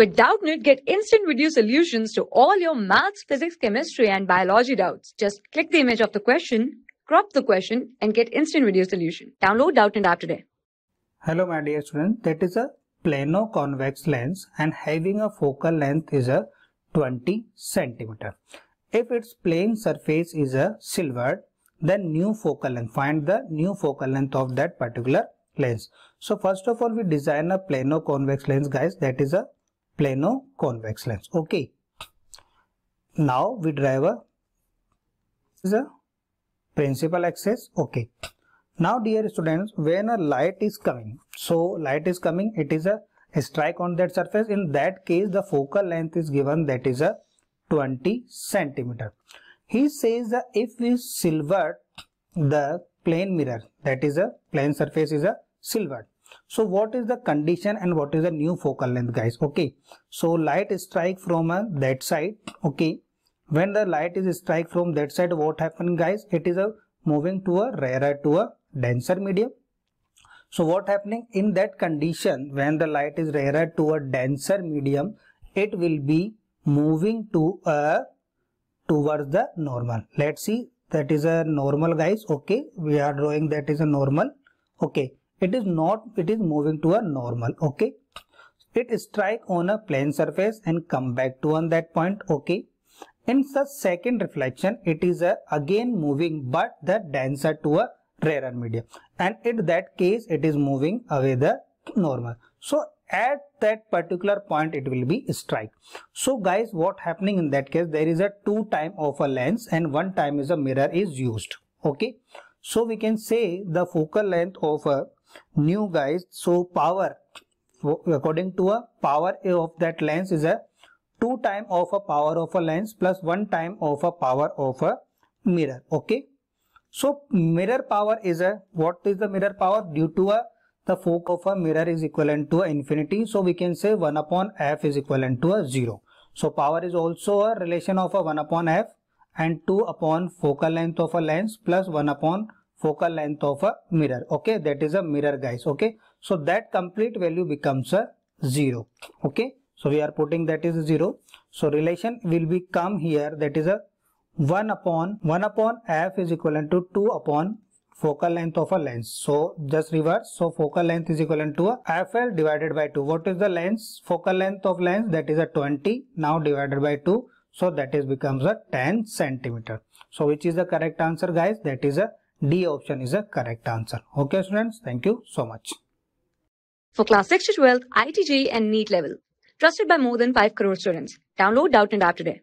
With Doubtnit, get instant video solutions to all your maths, physics, chemistry, and biology doubts. Just click the image of the question, crop the question, and get instant video solution. Download Doubtnit app today. Hello, my dear students. That is a plano convex lens, and having a focal length is a 20 centimeter. If its plane surface is a silvered, then new focal length. Find the new focal length of that particular lens. So first of all, we design a plano convex lens, guys. That is a plano convex lens okay now we drive a the principal axis okay now dear students when a light is coming so light is coming it is a, a strike on that surface in that case the focal length is given that is a 20 centimeter he says that if we silver the plane mirror that is a plane surface is a silver so what is the condition and what is the new focal length guys? Okay. So light strike from a uh, that side. Okay. When the light is strike from that side what happen guys? It is a uh, moving to a rarer to a denser medium. So what happening in that condition when the light is rarer to a denser medium it will be moving to a towards the normal. Let's see that is a normal guys okay we are drawing that is a normal okay it is not it is moving to a normal okay it strike on a plane surface and come back to on that point okay in such second reflection it is a, uh, again moving but the denser to a rarer medium and in that case it is moving away the normal so at that particular point it will be strike so guys what happening in that case there is a two time of a lens and one time is a mirror is used okay so we can say the focal length of a new guys. So power according to a power of that lens is a 2 time of a power of a lens plus 1 time of a power of a mirror. Okay. So mirror power is a what is the mirror power due to a the focus of a mirror is equivalent to infinity. So we can say 1 upon f is equivalent to a 0. So power is also a relation of a 1 upon f and 2 upon focal length of a lens plus 1 upon focal length of a mirror okay that is a mirror guys okay so that complete value becomes a 0 okay so we are putting that is 0 so relation will become here that is a 1 upon 1 upon f is equivalent to 2 upon focal length of a lens so just reverse so focal length is equivalent to a fl divided by 2 what is the lens focal length of lens that is a 20 now divided by 2 so that is becomes a 10 centimeter. So which is the correct answer guys? That is a D option is a correct answer. Okay students, thank you so much. For class 6 to 12, ITJ and neat level. Trusted by more than 5 crore students. Download Doubt and App today.